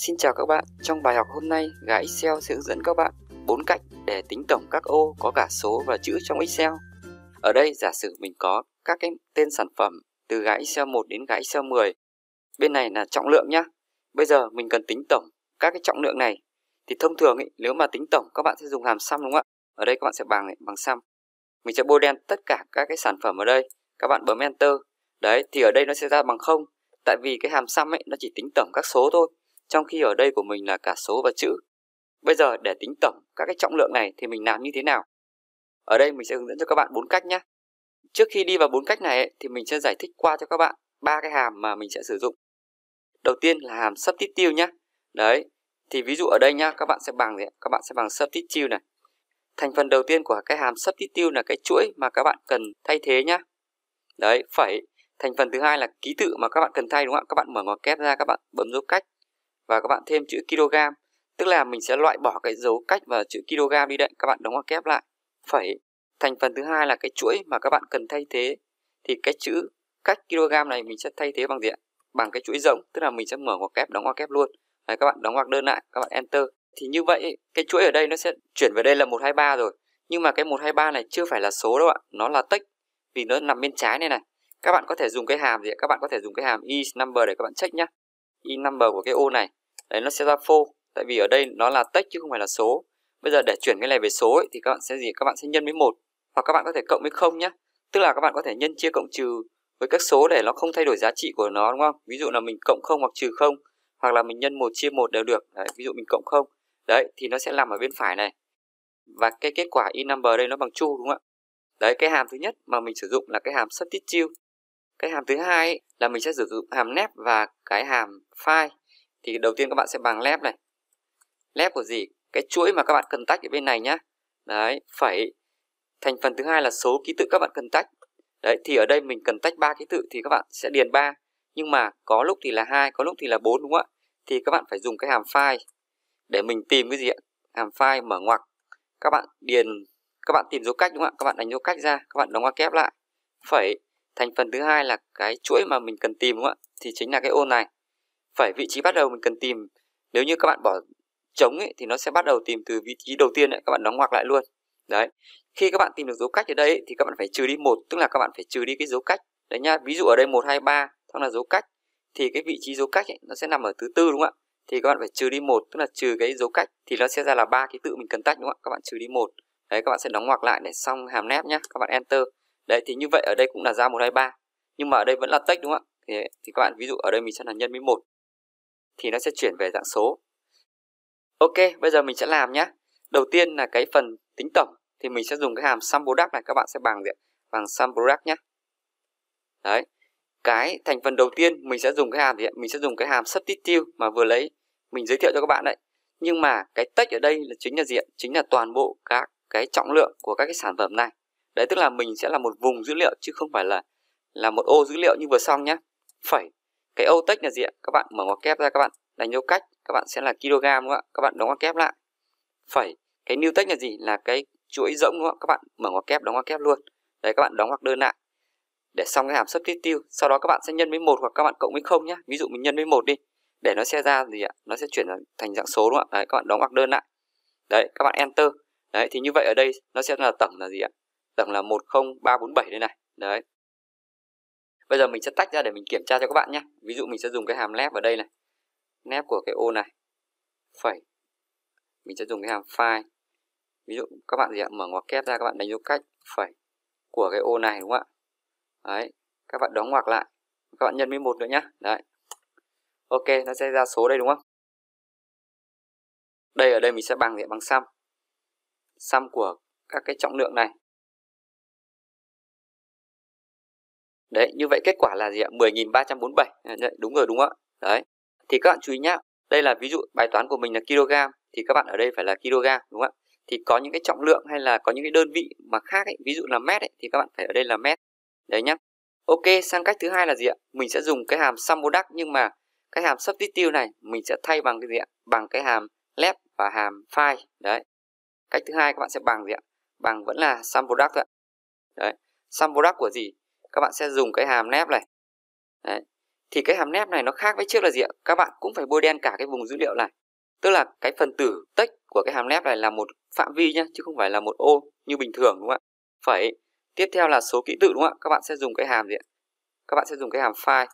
Xin chào các bạn, trong bài học hôm nay, gã Excel sẽ hướng dẫn các bạn bốn cách để tính tổng các ô có cả số và chữ trong Excel. Ở đây giả sử mình có các cái tên sản phẩm từ gã Excel 1 đến gã Excel 10. Bên này là trọng lượng nhá. Bây giờ mình cần tính tổng các cái trọng lượng này. Thì thông thường ý, nếu mà tính tổng các bạn sẽ dùng hàm sum đúng không ạ? Ở đây các bạn sẽ bằng này, bằng sum. Mình sẽ bôi đen tất cả các cái sản phẩm ở đây. Các bạn bấm enter. Đấy thì ở đây nó sẽ ra bằng không tại vì cái hàm sum ấy nó chỉ tính tổng các số thôi trong khi ở đây của mình là cả số và chữ. Bây giờ để tính tổng các cái trọng lượng này thì mình làm như thế nào? Ở đây mình sẽ hướng dẫn cho các bạn bốn cách nhé. Trước khi đi vào bốn cách này thì mình sẽ giải thích qua cho các bạn ba cái hàm mà mình sẽ sử dụng. Đầu tiên là hàm substitute nhé. Đấy, thì ví dụ ở đây nhá, các bạn sẽ bằng gì? Các bạn sẽ bằng substitute này. Thành phần đầu tiên của cái hàm substitute là cái chuỗi mà các bạn cần thay thế nhá. Đấy, phẩy. Thành phần thứ hai là ký tự mà các bạn cần thay đúng không ạ? Các bạn mở ngoặc kép ra, các bạn bấm dấu cách và các bạn thêm chữ kg tức là mình sẽ loại bỏ cái dấu cách và chữ kg đi đấy các bạn đóng ngoặc kép lại phẩy thành phần thứ hai là cái chuỗi mà các bạn cần thay thế thì cái chữ cách kg này mình sẽ thay thế bằng gì ạ bằng cái chuỗi rỗng tức là mình sẽ mở ngoặc kép đóng ngoặc kép luôn đấy, các bạn đóng ngoặc đơn lại các bạn enter thì như vậy cái chuỗi ở đây nó sẽ chuyển về đây là 123 rồi nhưng mà cái 123 này chưa phải là số đâu ạ nó là tích vì nó nằm bên trái này này các bạn có thể dùng cái hàm gì ạ các bạn có thể dùng cái hàm is number để các bạn check nhé in number của cái ô này đấy nó sẽ ra phô tại vì ở đây nó là text chứ không phải là số bây giờ để chuyển cái này về số ấy, thì các bạn sẽ gì các bạn sẽ nhân với một hoặc các bạn có thể cộng với không nhé tức là các bạn có thể nhân chia cộng trừ với các số để nó không thay đổi giá trị của nó đúng không ví dụ là mình cộng không hoặc trừ không hoặc là mình nhân một chia một đều được đấy, ví dụ mình cộng không đấy thì nó sẽ nằm ở bên phải này và cái kết quả in number đây nó bằng chu đúng không ạ đấy cái hàm thứ nhất mà mình sử dụng là cái hàm substitute cái hàm thứ hai ấy, là mình sẽ sử dụng hàm nép và cái hàm file thì đầu tiên các bạn sẽ bằng lép này lép của gì cái chuỗi mà các bạn cần tách ở bên này nhá đấy phẩy thành phần thứ hai là số ký tự các bạn cần tách đấy thì ở đây mình cần tách ba ký tự thì các bạn sẽ điền ba nhưng mà có lúc thì là hai có lúc thì là bốn đúng không ạ thì các bạn phải dùng cái hàm file để mình tìm cái gì ạ hàm file mở ngoặc các bạn điền các bạn tìm dấu cách đúng không ạ các bạn đánh dấu cách ra các bạn đóng ngoặc kép lại phẩy thành phần thứ hai là cái chuỗi mà mình cần tìm đúng không ạ thì chính là cái ô này phải vị trí bắt đầu mình cần tìm nếu như các bạn bỏ trống ấy, thì nó sẽ bắt đầu tìm từ vị trí đầu tiên ấy, các bạn đóng ngoặc lại luôn đấy khi các bạn tìm được dấu cách ở đây ấy, thì các bạn phải trừ đi một tức là các bạn phải trừ đi cái dấu cách đấy nhá ví dụ ở đây một hai ba đó là dấu cách thì cái vị trí dấu cách ấy, nó sẽ nằm ở thứ tư đúng không ạ thì các bạn phải trừ đi một tức là trừ cái dấu cách thì nó sẽ ra là ba ký tự mình cần tách đúng không ạ các bạn trừ đi một đấy các bạn sẽ đóng ngoặc lại để xong hàm nét nhá các bạn enter đấy thì như vậy ở đây cũng là ra một hai ba nhưng mà ở đây vẫn là tách đúng không ạ thì, thì các bạn ví dụ ở đây mình sẽ là nhân với một thì nó sẽ chuyển về dạng số. Ok, bây giờ mình sẽ làm nhé. Đầu tiên là cái phần tính tổng thì mình sẽ dùng cái hàm sum product này các bạn sẽ bằng gì? Bằng sum product nhé. Đấy. Cái thành phần đầu tiên mình sẽ dùng cái hàm gì? Mình sẽ dùng cái hàm substitute mà vừa lấy mình giới thiệu cho các bạn đấy. Nhưng mà cái tách ở đây là chính là diện, chính là toàn bộ các cái trọng lượng của các cái sản phẩm này. Đấy tức là mình sẽ là một vùng dữ liệu chứ không phải là là một ô dữ liệu như vừa xong nhé. Phẩy cái ô là gì ạ các bạn mở ngoặc kép ra các bạn đánh dấu cách các bạn sẽ là kg đúng không ạ các bạn đóng ngoặc kép lại phẩy cái new tách là gì là cái chuỗi rỗng đúng không ạ các bạn mở ngoặc kép đóng ngoặc kép luôn đấy các bạn đóng ngoặc đơn lại để xong cái hàm substitute sau đó các bạn sẽ nhân với một hoặc các bạn cộng với không nhé ví dụ mình nhân với một đi để nó sẽ ra gì ạ nó sẽ chuyển thành dạng số đúng không ạ đấy các bạn đóng ngoặc đơn lại đấy các bạn enter đấy thì như vậy ở đây nó sẽ là tổng là gì ạ tổng là 10347 đây này đấy bây giờ mình sẽ tách ra để mình kiểm tra cho các bạn nhé ví dụ mình sẽ dùng cái hàm lép ở đây này nép của cái ô này phẩy mình sẽ dùng cái hàm file ví dụ các bạn gì ạ mở ngoặc kép ra các bạn đánh dấu cách phẩy của cái ô này đúng không ạ đấy các bạn đóng ngoặc lại các bạn nhân với một nữa nhé đấy ok nó sẽ ra số đây đúng không đây ở đây mình sẽ bằng gì bằng xăm xăm của các cái trọng lượng này Đấy, như vậy kết quả là gì ạ? 10.347. Đấy, đúng rồi, đúng ạ. Đấy. Thì các bạn chú ý nhá. Đây là ví dụ bài toán của mình là kg thì các bạn ở đây phải là kg đúng không ạ? Thì có những cái trọng lượng hay là có những cái đơn vị mà khác ấy, ví dụ là mét ấy, thì các bạn phải ở đây là mét. Đấy nhá. Ok, sang cách thứ hai là gì ạ? Mình sẽ dùng cái hàm sum nhưng mà cái hàm substitute này mình sẽ thay bằng cái gì ạ? Bằng cái hàm left và hàm file. Đấy. Cách thứ hai các bạn sẽ bằng gì ạ? Bằng vẫn là sum product ạ. Đấy. Sum product của gì? các bạn sẽ dùng cái hàm nép này Đấy. thì cái hàm nép này nó khác với trước là gì ạ các bạn cũng phải bôi đen cả cái vùng dữ liệu này tức là cái phần tử tích của cái hàm nép này là một phạm vi nhé chứ không phải là một ô như bình thường đúng không ạ phải tiếp theo là số ký tự đúng không ạ các bạn sẽ dùng cái hàm gì ạ các bạn sẽ dùng cái hàm file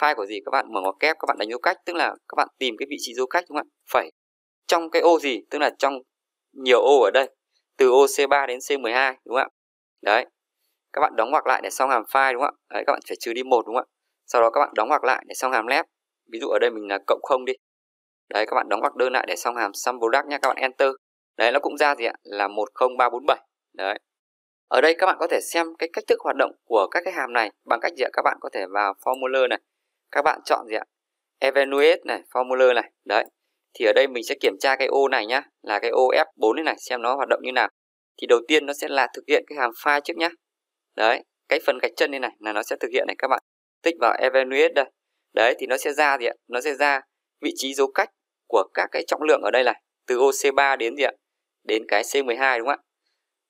file của gì các bạn mở ngoặc kép các bạn đánh dấu cách tức là các bạn tìm cái vị trí dấu cách đúng không ạ phải trong cái ô gì tức là trong nhiều ô ở đây từ ô C3 đến C12 đúng không ạ đấy các bạn đóng ngoặc lại để xong hàm file đúng không ạ đấy, các bạn phải trừ đi một đúng không ạ sau đó các bạn đóng ngoặc lại để xong hàm left ví dụ ở đây mình là cộng không đi đấy các bạn đóng ngoặc đơn lại để xong hàm sum product nha các bạn enter đấy nó cũng ra gì ạ là 10347 đấy ở đây các bạn có thể xem cái cách thức hoạt động của các cái hàm này bằng cách gì ạ các bạn có thể vào formula này các bạn chọn gì ạ evaluate này formula này đấy thì ở đây mình sẽ kiểm tra cái ô này nhá là cái ô F4 này, này xem nó hoạt động như nào thì đầu tiên nó sẽ là thực hiện cái hàm file trước nhá đấy cái phần gạch chân như này là nó sẽ thực hiện này các bạn tích vào evaluate đây đấy thì nó sẽ ra gì ạ nó sẽ ra vị trí dấu cách của các cái trọng lượng ở đây này từ OC3 đến gì ạ đến cái C12 đúng không ạ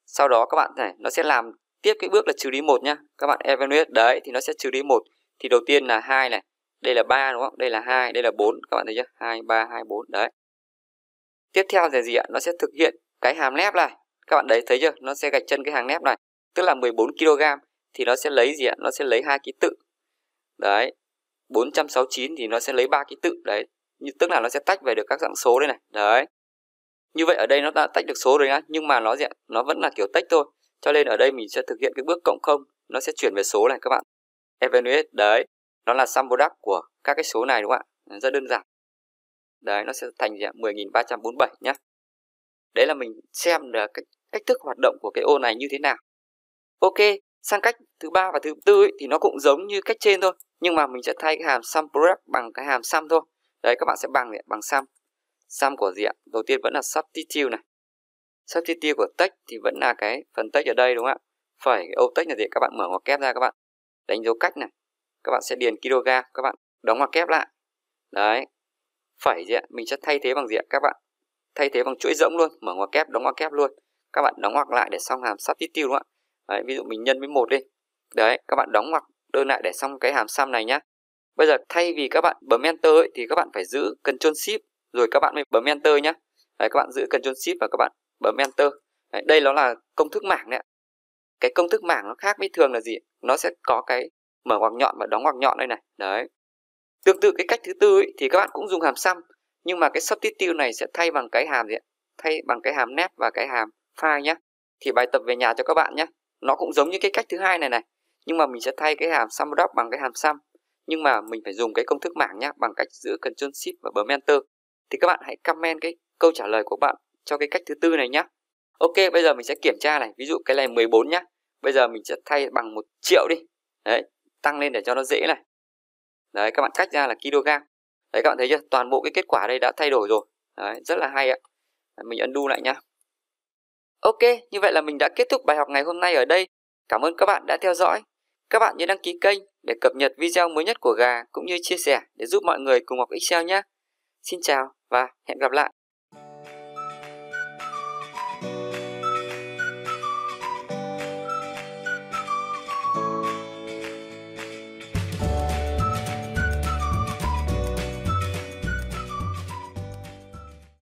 sau đó các bạn này nó sẽ làm tiếp cái bước là trừ đi một nhá các bạn evaluate đấy thì nó sẽ trừ đi một thì đầu tiên là hai này đây là ba đúng không đây là hai đây là bốn các bạn thấy chưa hai ba hai bốn đấy tiếp theo là gì ạ nó sẽ thực hiện cái hàm nép này các bạn đấy thấy chưa nó sẽ gạch chân cái hàng nép này tức là 14 kg thì nó sẽ lấy gì ạ? Nó sẽ lấy hai ký tự. Đấy. 469 thì nó sẽ lấy ba ký tự đấy. Như, tức là nó sẽ tách về được các dạng số đây này. Đấy. Như vậy ở đây nó đã tách được số rồi nhá, nhưng mà nó gì ạ? Nó vẫn là kiểu tách thôi. Cho nên ở đây mình sẽ thực hiện cái bước cộng không, nó sẽ chuyển về số này các bạn. Evaluate đấy, nó là sum product của các cái số này đúng không ạ? Rất đơn giản. Đấy, nó sẽ thành gì ạ? 10347 nhá. Đấy là mình xem được cách thức hoạt động của cái ô này như thế nào ok sang cách thứ ba và thứ tư ấy, thì nó cũng giống như cách trên thôi nhưng mà mình sẽ thay cái hàm sum product bằng cái hàm sum thôi đấy các bạn sẽ bằng gì? bằng sum sum của gì ạ đầu tiên vẫn là substitute này substitute của text thì vẫn là cái phần text ở đây đúng không ạ phẩy cái ô text là gì các bạn mở ngoặc kép ra các bạn đánh dấu cách này các bạn sẽ điền kg các bạn đóng ngoặc kép lại đấy phẩy gì ạ mình sẽ thay thế bằng gì ạ các bạn thay thế bằng chuỗi rỗng luôn mở ngoặc kép đóng ngoặc kép luôn các bạn đóng ngoặc lại để xong hàm substitute đúng không ạ đấy, ví dụ mình nhân với một đi đấy các bạn đóng ngoặc đơn lại để xong cái hàm sum này nhá bây giờ thay vì các bạn bấm enter ấy, thì các bạn phải giữ control shift rồi các bạn mới bấm enter nhá đấy, các bạn giữ control shift và các bạn bấm enter đấy, đây nó là công thức mảng đấy cái công thức mảng nó khác với thường là gì nó sẽ có cái mở ngoặc nhọn và đóng ngoặc nhọn đây này đấy tương tự cái cách thứ tư ấy, thì các bạn cũng dùng hàm sum nhưng mà cái substitute này sẽ thay bằng cái hàm gì ạ thay bằng cái hàm nét và cái hàm file nhé thì bài tập về nhà cho các bạn nhé nó cũng giống như cái cách thứ hai này này nhưng mà mình sẽ thay cái hàm sum drop bằng cái hàm sum nhưng mà mình phải dùng cái công thức mảng nhá bằng cách giữ Ctrl Shift và bấm Enter thì các bạn hãy comment cái câu trả lời của bạn cho cái cách thứ tư này nhá Ok bây giờ mình sẽ kiểm tra này ví dụ cái này 14 nhá bây giờ mình sẽ thay bằng một triệu đi đấy tăng lên để cho nó dễ này đấy các bạn cách ra là kg đấy các bạn thấy chưa toàn bộ cái kết quả đây đã thay đổi rồi đấy rất là hay ạ mình undo lại nhá Ok, như vậy là mình đã kết thúc bài học ngày hôm nay ở đây. Cảm ơn các bạn đã theo dõi. Các bạn nhớ đăng ký kênh để cập nhật video mới nhất của gà cũng như chia sẻ để giúp mọi người cùng học Excel nhé. Xin chào và hẹn gặp lại.